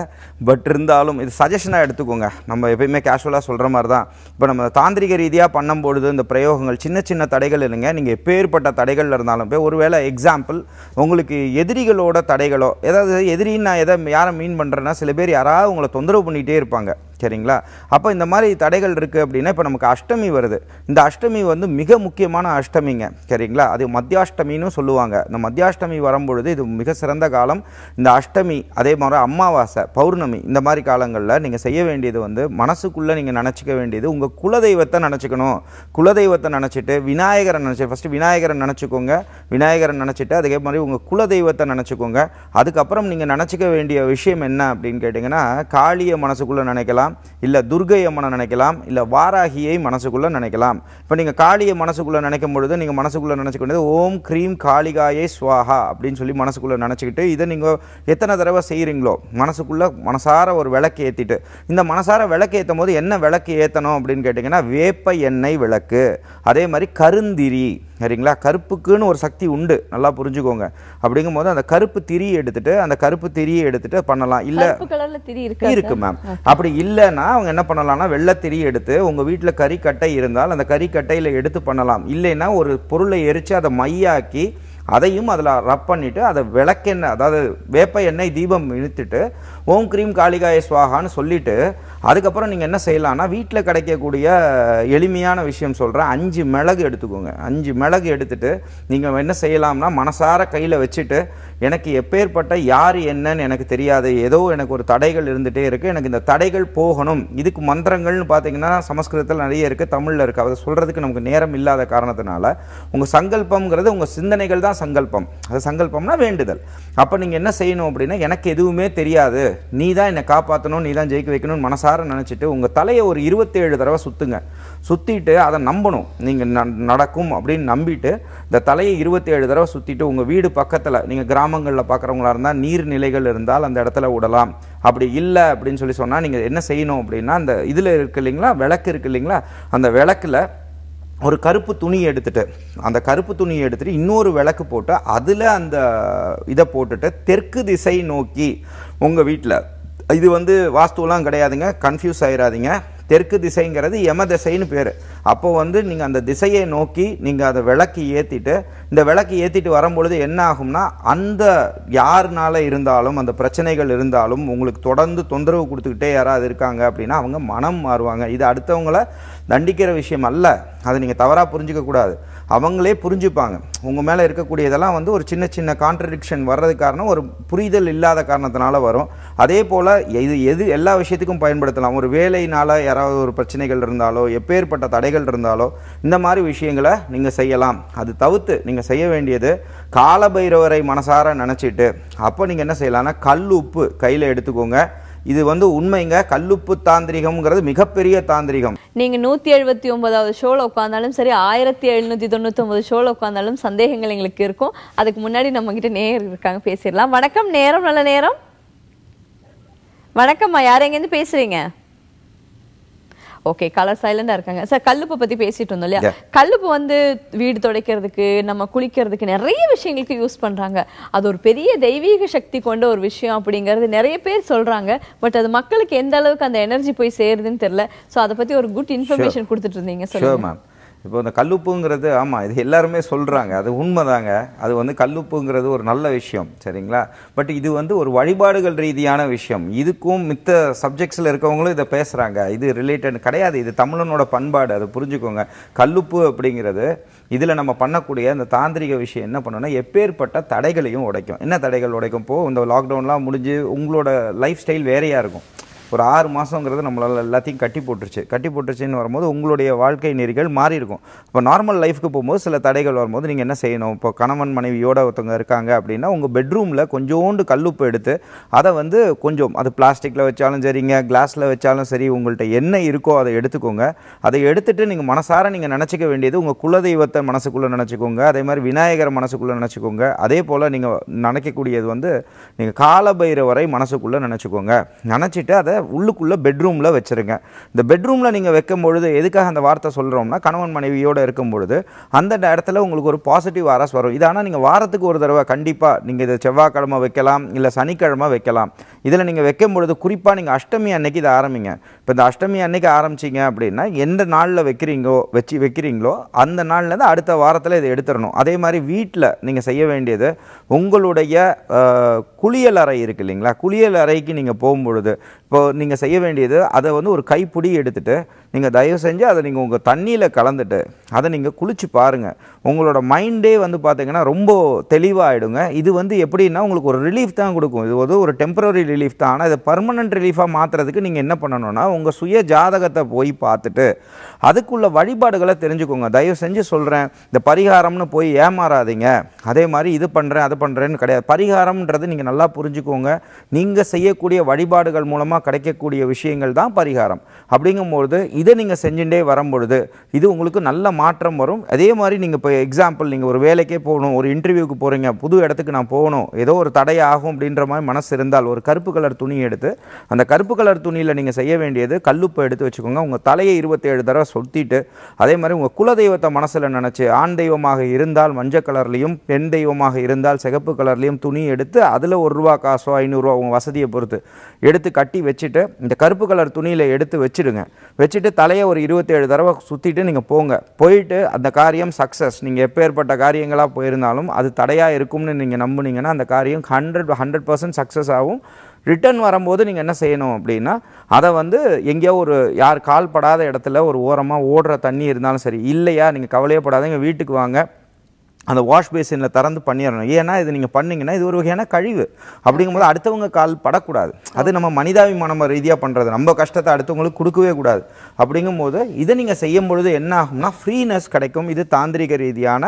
பட் இருந்தாலும் இது சஜஷனாக எடுத்துக்கோங்க நம்ம எப்பயுமே கேஷுவலாக சொல்கிற மாதிரி தான் இப்போ நம்ம தாந்திரிக ரீதியாக பண்ணும்பொழுது இந்த பிரயோகங்கள் சின்ன சின்ன தடைகள் இல்லைங்க நீங்கள் எப்பேற்பட்ட தடைகள் இருந்தாலும் போய் ஒருவேளை எக்ஸாம்பிள் உங்களுக்கு எதிரிகளோட தடைகளோ ஏதாவது எதிரின்னு நான் எதை யாரை மீன் பண்ணுறேன்னா சில பேர் யாராவது உங்களை தொந்தரவு பண்ணிகிட்டே இருப்பாங்க சரிங்களா அப்போ இந்த மாதிரி தடைகள் இருக்குது அப்படின்னா இப்போ நமக்கு அஷ்டமி வருது இந்த அஷ்டமி வந்து மிக முக்கியமான அஷ்டமிங்க சரிங்களா அது மத்தியாஷ்டமின்னு சொல்லுவாங்க இந்த மத்தியாஷ்டமி வரும்பொழுது இது மிக சிறந்த காலம் இந்த அஷ்டமி அதே மாதிரி அமாவாசை பௌர்ணமி இந்த மாதிரி காலங்களில் நீங்கள் செய்ய வேண்டியது வந்து மனசுக்குள்ளே நீங்கள் நினச்சிக்க வேண்டியது உங்கள் குலதெய்வத்தை நினச்சிக்கணும் குலதெய்வத்தை நினச்சிட்டு விநாயகரை நினச்சி ஃபஸ்ட்டு விநாயகரை நினச்சிக்கோங்க விநாயகரை நினச்சிட்டு அதே மாதிரி உங்கள் குலதெய்வத்தை நினச்சிக்கோங்க அதுக்கப்புறம் நீங்கள் நினச்சிக்க வேண்டிய விஷயம் என்ன அப்படின்னு கேட்டிங்கன்னா காளியை மனசுக்குள்ளே நினைக்கலாம் நினைக்கலாம் இல்லை துர்கை அம்மனை நினைக்கலாம் இல்லை வாராகியை மனசுக்குள்ளே நினைக்கலாம் இப்போ நீங்கள் காளியை மனசுக்குள்ளே நினைக்கும் பொழுது நீங்கள் மனசுக்குள்ளே நினச்சிக்கொண்டது ஓம் க்ரீம் காளிகாயே ஸ்வாஹா அப்படின்னு சொல்லி மனசுக்குள்ளே நினச்சிக்கிட்டு இதை நீங்கள் எத்தனை தடவை செய்கிறீங்களோ மனசுக்குள்ளே மனசார ஒரு விளக்கு ஏற்றிட்டு இந்த மனசார விளக்கு ஏற்றும் போது என்ன விளக்கு ஏற்றணும் அப்படின்னு கேட்டிங்கன்னா வேப்ப எண்ணெய் விளக்கு அதே மாதிரி கருந்திரி சரிங்களா கருப்புக்குன்னு ஒரு சக்தி உண்டு நல்லா புரிஞ்சுக்கோங்க அப்படிங்கும் போது அந்த கருப்பு திரியை எடுத்துட்டு அந்த கருப்பு திரியை எடுத்துட்டு பண்ணலாம் இல்லை இருக்கு மேம் அப்படி இல்லைன்னா அவங்க என்ன பண்ணலாம்னா வெள்ளை திரி எடுத்து உங்கள் வீட்டில் கறிக்கட்டை இருந்தால் அந்த கறிக்கட்டையில் எடுத்து பண்ணலாம் இல்லைன்னா ஒரு பொருளை எரித்து அதை மையாக்கி அதையும் அதில் ரப் பண்ணிவிட்டு அதை விளக்கெண்ணெய் அதாவது வேப்ப எண்ணெய் தீபம் இழுத்துட்டு ஓம் கிரீம் காளிகாய சுவாகான்னு சொல்லிவிட்டு அதுக்கப்புறம் நீங்கள் என்ன செய்யலாம்னா வீட்டில் கிடைக்கக்கூடிய எளிமையான விஷயம் சொல்கிறேன் அஞ்சு மிளகு எடுத்துக்கோங்க அஞ்சு மிளகு எடுத்துகிட்டு நீங்கள் என்ன செய்யலாம்னா மனசார கையில் வச்சுட்டு எனக்கு எப்பேற்பட்ட யார் என்னன்னு எனக்கு தெரியாது ஏதோ எனக்கு ஒரு தடைகள் இருந்துகிட்டே இருக்குது எனக்கு இந்த தடைகள் போகணும் இதுக்கு மந்திரங்கள்னு பார்த்தீங்கன்னா சமஸ்கிருதத்தில் நிறைய இருக்குது தமிழில் இருக்குது அதை சொல்கிறதுக்கு நமக்கு நேரம் இல்லாத காரணத்தினால உங்கள் சங்கல்பங்கிறது உங்கள் சிந்தனைகள் தான் சங்கல்பம் அது சங்கல்பம்னா வேண்டுதல் அப்போ நீங்கள் என்ன செய்யணும் அப்படின்னா எனக்கு எதுவுமே தெரியாது நீ தான் என்னை காப்பாற்றணும் நீ தான் ஜெயிக்க வைக்கணும்னு மனசார எல்லாரும் நினச்சிட்டு உங்கள் தலையை ஒரு இருபத்தேழு தடவை சுற்றுங்க சுற்றிட்டு அதை நம்பணும் நீங்கள் ந நடக்கும் அப்படின்னு நம்பிட்டு இந்த தலையை இருபத்தேழு தடவை சுற்றிட்டு உங்கள் வீடு பக்கத்தில் நீங்கள் கிராமங்களில் பார்க்குறவங்களா இருந்தால் நீர்நிலைகள் இருந்தால் அந்த இடத்துல விடலாம் அப்படி இல்லை அப்படின்னு சொல்லி சொன்னால் நீங்கள் என்ன செய்யணும் அப்படின்னா அந்த இதில் இருக்கு இல்லைங்களா விளக்கு இருக்கு இல்லைங்களா அந்த விளக்கில் ஒரு கருப்பு துணியை எடுத்துட்டு அந்த கருப்பு துணியை எடுத்துகிட்டு இன்னொரு விளக்கு போட்டு அதில் அந்த இதை போட்டுட்டு தெற்கு திசை நோக்கி உங்கள் வீட்டில் இது வந்து வாஸ்துவெலாம் கிடையாதுங்க கன்ஃபியூஸ் ஆகிடாதீங்க தெற்கு திசைங்கிறது எம திசைன்னு பேர் அப்போ வந்து நீங்கள் அந்த திசையை நோக்கி நீங்கள் அதை விளக்கு ஏற்றிட்டு இந்த விளக்கு ஏற்றிட்டு வரும்பொழுது என்ன ஆகும்னா அந்த யாருனால இருந்தாலும் அந்த பிரச்சனைகள் இருந்தாலும் உங்களுக்கு தொடர்ந்து தொந்தரவு கொடுத்துக்கிட்டே யாராவது இருக்காங்க அப்படின்னா அவங்க மனம் மாறுவாங்க இது அடுத்தவங்களை தண்டிக்கிற விஷயம் அல்ல அதை நீங்கள் தவறாக புரிஞ்சிக்கக்கூடாது அவங்களே புரிஞ்சுப்பாங்க உங்கள் மேலே இருக்கக்கூடிய இதெல்லாம் வந்து ஒரு சின்ன சின்ன கான்ட்ரடிக்ஷன் வர்றது காரணம் ஒரு புரிதல் இல்லாத காரணத்தினால வரும் அதே போல் இது எது எல்லா விஷயத்துக்கும் பயன்படுத்தலாம் ஒரு வேலையினால் யாராவது ஒரு பிரச்சனைகள் இருந்தாலோ எப்பேற்பட்ட தடைகள் இருந்தாலோ இந்த மாதிரி விஷயங்களை நீங்கள் செய்யலாம் அது தவிர்த்து நீங்கள் செய்ய வேண்டியது காலபைரவரை மனசார நினச்சிட்டு அப்போ நீங்கள் என்ன செய்யலாம்னா கல் உப்பு கையில் எடுத்துக்கோங்க இது வந்து உண்மைங்க கல்லுப்பு தாந்திரிகம்ங்கிறது மிகப்பெரிய தாந்திரிகம்
நீங்கள் நூற்றி எழுபத்தி ஒன்பதாவது ஷோவில் உட்காந்தாலும் சரி ஆயிரத்தி எழுநூற்றி ஒன்பது ஷோவில் உட்காந்தாலும் சந்தேகங்கள் எங்களுக்கு இருக்கும் அதுக்கு முன்னாடி நம்ம கிட்ட நேர் இருக்காங்க பேசிடலாம் வணக்கம் நேரம் நல்ல நேரம் வணக்கம்மா யார் எங்கேருந்து பேசுகிறீங்க ஓகே கலர் சைலண்டா இருக்காங்க சார் கல்லுப்பு பத்தி பேசிட்டு இருந்தோம் இல்லையா கல்லுப்பு வந்து வீடு துடைக்கிறதுக்கு நம்ம குளிக்கிறதுக்கு நிறைய விஷயங்களுக்கு யூஸ் பண்றாங்க அது ஒரு பெரிய தெய்வீக சக்தி கொண்ட ஒரு விஷயம் அப்படிங்கிறது நிறைய பேர் சொல்றாங்க பட் அது மக்களுக்கு எந்த அளவுக்கு அந்த எனர்ஜி போய் சேருதுன்னு தெரியல ஸோ அதை பத்தி ஒரு குட் இன்ஃபர்மேஷன் கொடுத்துட்டு இருந்தீங்க சொல்லுங்க
இப்போ இந்த கல்லுப்புங்கிறது ஆமாம் இது எல்லாருமே சொல்கிறாங்க அது உண்மைதாங்க அது வந்து கல்லுப்புங்கிறது ஒரு நல்ல விஷயம் சரிங்களா பட் இது வந்து ஒரு வழிபாடுகள் ரீதியான விஷயம் இதுக்கும் மித்த சப்ஜெக்ட்ஸில் இருக்கவங்களும் இதை பேசுகிறாங்க இது ரிலேட்டட் கிடையாது இது தமிழனோட பண்பாடு அதை புரிஞ்சுக்கோங்க கல்லுப்பு அப்படிங்கிறது இதில் நம்ம பண்ணக்கூடிய அந்த தாந்திரிக விஷயம் என்ன பண்ணணும்னா எப்பேற்பட்ட தடைகளையும் உடைக்கும் என்ன தடைகள் உடைக்கும் இப்போது இந்த லாக்டவுன்லாம் முடிஞ்சு உங்களோட லைஃப் ஸ்டைல் வேறையாக இருக்கும் ஒரு ஆறு மாதங்கிறது நம்மளால் எல்லாத்தையும் கட்டி போட்டுருச்சு கட்டி போட்டுருச்சுன்னு வரும்போது உங்களுடைய வாழ்க்கை நெறிகள் மாறி இருக்கும் இப்போ நார்மல் லைஃப்க்கு போகும்போது சில தடைகள் வரும்போது நீங்கள் என்ன செய்யணும் இப்போ கணவன் மனைவியோட ஒருத்தவங்க இருக்காங்க அப்படின்னா உங்கள் பெட்ரூமில் கொஞ்சோண்டு கல்லுப்பு எடுத்து அதை வந்து கொஞ்சம் அது பிளாஸ்டிக்கில் வச்சாலும் சரிங்க கிளாஸில் வச்சாலும் சரி உங்கள்கிட்ட என்ன இருக்கோ அதை எடுத்துக்கோங்க அதை எடுத்துகிட்டு நீங்கள் மனசார நீங்கள் நினச்சிக்க வேண்டியது உங்கள் குலதெய்வத்தை மனசுக்குள்ளே நினச்சிக்கோங்க அதே மாதிரி விநாயகர் மனசுக்குள்ளே நினச்சிக்கோங்க அதே போல் நீங்கள் நினைக்கக்கூடியது வந்து நீங்கள் காலபைரவரை மனசுக்குள்ளே நினச்சிக்கோங்க நினச்சிட்டு அதை உள்ளுக்குள்ளே பெட்ரூமில் வச்சுருங்க இந்த பெட்ரூமில் நீங்கள் வைக்கும் பொழுது எதுக்காக அந்த வார்த்தை சொல்கிறோம்னா கணவன் மனைவியோடு இருக்கும் பொழுது அந்த இடத்துல உங்களுக்கு ஒரு பாசிட்டிவ் அரஸ் வரும் இது ஆனால் நீங்கள் வாரத்துக்கு ஒரு தடவை கண்டிப்பாக நீங்கள் இதை செவ்வாய்க்கிழமை வைக்கலாம் இல்லை சனிக்கிழமை வைக்கலாம் இதில் நீங்கள் வைக்கும் பொழுது குறிப்பாக நீங்கள் அஷ்டமி அன்னைக்கு இதை ஆரம்பிங்க இப்போ இந்த அஷ்டமி அன்னைக்கு ஆரம்பிச்சிங்க அப்படின்னா எந்த நாளில் வைக்கிறீங்கோ வச்சு வைக்கிறீங்களோ அந்த தான் அடுத்த வாரத்தில் இதை எடுத்துடணும் அதே மாதிரி வீட்டில் நீங்கள் செய்ய வேண்டியது உங்களுடைய குளியல் அறை இருக்குது இல்லைங்களா குளியல் அறைக்கு நீங்கள் போகும்பொழுது இப்போது நீங்கள் செய்ய வேண்டியது அதை வந்து ஒரு கைப்பிடி எடுத்துகிட்டு நீங்கள் தயவு செஞ்சு அதை நீங்கள் உங்கள் தண்ணியில் கலந்துட்டு அதை நீங்கள் குளித்து பாருங்கள் உங்களோட மைண்டே வந்து பார்த்திங்கன்னா ரொம்ப தெளிவாகிடுங்க இது வந்து எப்படின்னா உங்களுக்கு ஒரு ரிலீஃப் தான் கொடுக்கும் இது வந்து ஒரு டெம்பரரி ரிலீஃப் தான் ஆனால் இதை பர்மனெண்ட் ரிலீஃபாக மாற்றுறதுக்கு நீங்கள் என்ன பண்ணணும்னா உங்கள் சுய ஜாதகத்தை போய் பார்த்துட்டு அதுக்குள்ள வழிபாடுகளை தெரிஞ்சுக்கோங்க தயவு செஞ்சு சொல்கிறேன் இந்த பரிகாரம்னு போய் ஏமாறாதீங்க அதே மாதிரி இது பண்ணுறேன் அது பண்ணுறேன்னு கிடையாது பரிகாரம்ன்றது நீங்கள் நல்லா புரிஞ்சுக்கோங்க நீங்கள் செய்யக்கூடிய வழிபாடுகள் மூலமாக கிடைக்கக்கூடிய விஷயங்கள் தான் பரிகாரம் அப்படிங்கும்போது இதை நீங்கள் செஞ்சுட்டே வரும்பொழுது இது உங்களுக்கு நல்ல மாற்றம் வரும் அதே மாதிரி நீங்கள் இப்போ எக்ஸாம்பிள் நீங்கள் ஒரு வேலைக்கே போகணும் ஒரு இன்டர்வியூக்கு போகிறீங்க புது இடத்துக்கு நான் போகணும் ஏதோ ஒரு தடையாகும் அப்படின்ற மாதிரி மனசு இருந்தால் ஒரு கருப்பு கலர் துணி எடுத்து அந்த கருப்பு கலர் துணியில் நீங்கள் செய்ய வேண்டியது கல்லுப்பை எடுத்து வச்சுக்கோங்க உங்கள் தலையை இருபத்தேழு தடவை சொத்திட்டு அதே மாதிரி உங்கள் குலதெய்வத்தை மனசில் நினச்சி ஆண் தெய்வமாக இருந்தால் மஞ்சள் கலர்லேயும் பெண் தெய்வமாக இருந்தால் சிகப்பு கலர்லேயும் துணி எடுத்து அதில் ஒரு ரூபா காசோ ஐநூறுரூவா உங்கள் வசதியை பொறுத்து எடுத்து கட்டி வச்சுட்டு இந்த கருப்பு கலர் துணியில் எடுத்து வச்சுடுங்க வச்சுட்டு தலையை ஒரு இருபத்தேழு தடவை சுற்றிட்டு நீங்கள் போங்க போயிட்டு அந்த காரியம் சக்ஸஸ் நீங்கள் எப்பேற்பட்ட காரியங்களாக போயிருந்தாலும் அது தடையாக இருக்கும்னு நீங்கள் நம்புனீங்கன்னா அந்த காரியம் ஹண்ட்ரட் ஹண்ட்ரட் பர்சன்ட் சக்ஸஸ் ஆகும் ரிட்டர்ன் வரும்போது நீங்கள் என்ன செய்யணும் அப்படின்னா அதை வந்து எங்கேயோ ஒரு யார் கால்படாத இடத்துல ஒரு ஓரமாக ஓடுற தண்ணி இருந்தாலும் சரி இல்லையா நீங்கள் கவலையப்படாத எங்கள் வீட்டுக்கு வாங்க அந்த வாஷ் பேசினில் திறந்து பண்ணிடணும் ஏன்னா இது நீங்கள் பண்ணிங்கன்னா இது ஒரு வகையான கழிவு அப்படிங்கும்போது அடுத்தவங்க கால் படக்கூடாது அது நம்ம மனிதாபிமானம் ரீதியாக பண்ணுறது நம்ம கஷ்டத்தை அடுத்தவங்களுக்கு கொடுக்கவே கூடாது அப்படிங்கும்போது இதை நீங்கள் செய்யும் பொழுது என்ன ஆகும்னா ஃப்ரீனஸ் கிடைக்கும் இது தாந்திரிக ரீதியான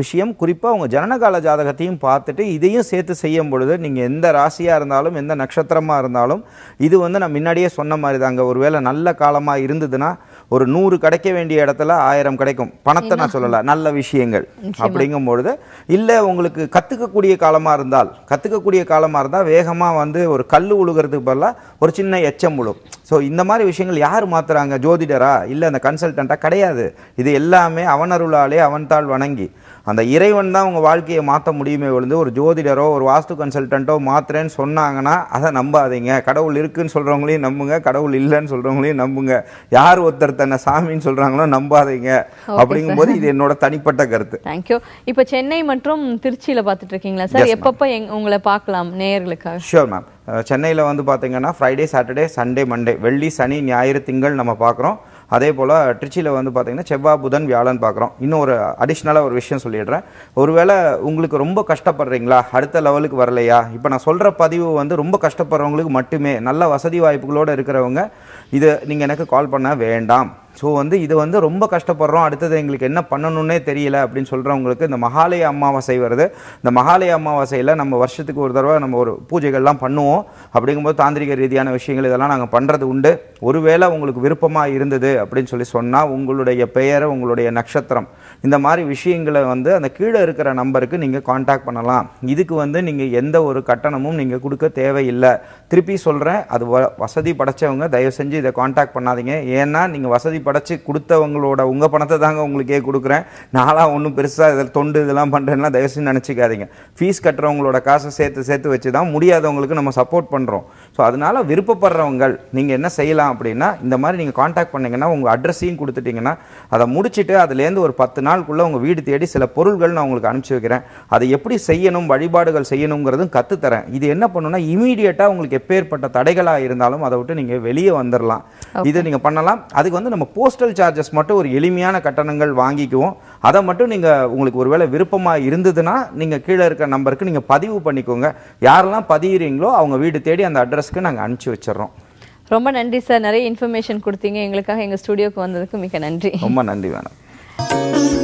விஷயம் குறிப்பாக உங்கள் ஜனனகால ஜாதகத்தையும் பார்த்துட்டு இதையும் சேர்த்து செய்யும் பொழுது நீங்கள் எந்த ராசியாக இருந்தாலும் எந்த நட்சத்திரமாக இருந்தாலும் இது வந்து நான் முன்னாடியே சொன்ன மாதிரி தாங்க ஒருவேளை நல்ல காலமாக இருந்ததுன்னா ஒரு நூறு கிடைக்க வேண்டிய இடத்துல ஆயிரம் கிடைக்கும் பணத்தை நான் சொல்லலை நல்ல விஷயங்கள் அப்படிங்கும்பொழுது இல்லை உங்களுக்கு கற்றுக்கக்கூடிய காலமாக இருந்தால் கற்றுக்கக்கூடிய காலமாக இருந்தால் வேகமாக வந்து ஒரு கல் உழுகிறதுக்கு பதிலாக ஒரு சின்ன எச்சம் உழும் ஸோ இந்த மாதிரி விஷயங்கள் யார் மாத்துறாங்க ஜோதிடரா இல்லை அந்த கன்சல்டண்ட்டாக கிடையாது இது எல்லாமே அவனருளாலே அவன்தாள் வணங்கி அந்த இறைவன் தான் உங்கள் வாழ்க்கையை மாற்ற முடியுமே விழுந்து ஒரு ஜோதிடரோ ஒரு வாஸ்து கன்சல்டண்ட்டோ மாத்திரேன்னு சொன்னாங்கன்னா அதை நம்பாதீங்க கடவுள் இருக்குன்னு சொல்கிறவங்களையும் நம்புங்க கடவுள் இல்லைன்னு சொல்கிறவங்களையும் நம்புங்க யார் ஒருத்தர் தன்னை சாமின்னு சொல்கிறாங்களோ நம்பாதீங்க அப்படிங்கும்போது இது என்னோட தனிப்பட்ட கருத்து
தேங்க்யூ இப்போ சென்னை மற்றும் திருச்சியில் பார்த்துட்டு இருக்கீங்களா சார் எப்பப்போ எங் உங்களை பார்க்கலாம் நேயர்களுக்காக
ஷியோர் மேம் சென்னையில் வந்து பார்த்தீங்கன்னா ஃப்ரைடே சாட்டர்டே சண்டே மண்டே வெள்ளி சனி ஞாயிறு திங்கள் நம்ம பார்க்குறோம் அதே போல் திருச்சியில் வந்து பார்த்திங்கன்னா செவ்வாய் புதன் வியாழன் பார்க்குறோம் இன்னும் ஒரு அடிஷ்னலாக ஒரு விஷயம் சொல்லிடுறேன் ஒருவேளை உங்களுக்கு ரொம்ப கஷ்டப்படுறீங்களா அடுத்த லெவலுக்கு வரலையா இப்போ நான் சொல்கிற பதிவு வந்து ரொம்ப கஷ்டப்படுறவங்களுக்கு மட்டுமே நல்ல வசதி வாய்ப்புகளோடு இருக்கிறவங்க இது நீங்கள் எனக்கு கால் பண்ண வேண்டாம் ஸோ வந்து இதை வந்து ரொம்ப கஷ்டப்படுறோம் அடுத்தது எங்களுக்கு என்ன பண்ணணுன்னே தெரியல அப்படின்னு சொல்கிறவங்களுக்கு இந்த மகாலய அமாவாசை வருது இந்த மகாலய அமாவாசையில் நம்ம வருஷத்துக்கு ஒரு தடவை நம்ம ஒரு பூஜைகள்லாம் பண்ணுவோம் அப்படிங்கும்போது தாந்திரிக ரீதியான விஷயங்கள் இதெல்லாம் நாங்கள் பண்ணுறது உண்டு ஒருவேளை உங்களுக்கு விருப்பமாக இருந்தது அப்படின்னு சொல்லி சொன்னால் உங்களுடைய பெயரை உங்களுடைய நட்சத்திரம் இந்த மாதிரி விஷயங்களை வந்து அந்த கீழே இருக்கிற நம்பருக்கு நீங்கள் காண்டாக்ட் பண்ணலாம் இதுக்கு வந்து நீங்கள் எந்த ஒரு கட்டணமும் நீங்கள் கொடுக்க தேவையில்லை திருப்பி சொல்கிறேன் அது வ வசதி படைச்சவங்க தயவு செஞ்சு இதை காண்டாக்ட் பண்ணாதீங்க ஏன்னா நீங்கள் வசதி படைச்சு கொடுத்தவங்களோட உங்கள் பணத்தை தாங்க உங்களுக்கே கொடுக்குறேன் நாளாக ஒன்றும் பெருசாக இதில் தொண்டு இதெல்லாம் பண்ணுறேன்னா தயவு செஞ்சு நினச்சிக்காதீங்க ஃபீஸ் கட்டுறவங்களோட காசை சேர்த்து சேர்த்து வச்சு தான் முடியாதவங்களுக்கு நம்ம சப்போர்ட் பண்ணுறோம் ஸோ அதனால் விருப்பப்படுறவங்கள் நீங்கள் என்ன செய்யலாம் அப்படின்னா இந்த மாதிரி நீங்கள் காண்டாக்ட் பண்ணிங்கன்னா உங்கள் அட்ரஸையும் கொடுத்துட்டிங்கன்னா அதை முடிச்சுட்டு அதுலேருந்து ஒரு பத்து நாள் நாளுக்குள்ளே உங்கள் வீடு தேடி சில பொருள்கள் நான் உங்களுக்கு அனுப்பிச்சி வைக்கிறேன் அதை எப்படி செய்யணும் வழிபாடுகள் செய்யணுங்கிறதும் கற்றுத்தரேன் இது என்ன பண்ணுன்னா இமீடியட்டாக உங்களுக்கு எப்பேற்பட்ட தடைகளாக இருந்தாலும் அதை விட்டு நீங்கள் வெளியே வந்துடலாம் இதை நீங்கள் பண்ணலாம் அதுக்கு வந்து நம்ம போஸ்டல் சார்ஜஸ் மட்டும் ஒரு எளிமையான கட்டணங்கள் வாங்கிக்குவோம் அதை மட்டும் நீங்கள் உங்களுக்கு ஒருவேளை விருப்பமாக இருந்ததுன்னா நீங்கள் கீழே இருக்க நம்பருக்கு நீங்கள் பதிவு பண்ணிக்கோங்க யாரெல்லாம் பதிகிறீங்களோ அவங்க வீடு தேடி அந்த அட்ரஸ்க்கு நாங்கள் அனுப்பிச்சி வச்சிடறோம்
ரொம்ப நன்றி சார் நிறைய இன்ஃபர்மேஷன் கொடுத்தீங்க எங்களுக்காக எங்கள் ஸ்டுடியோக்கு வந்ததுக்கு மிக நன்றி
ரொம்ப நன்றி வேணும்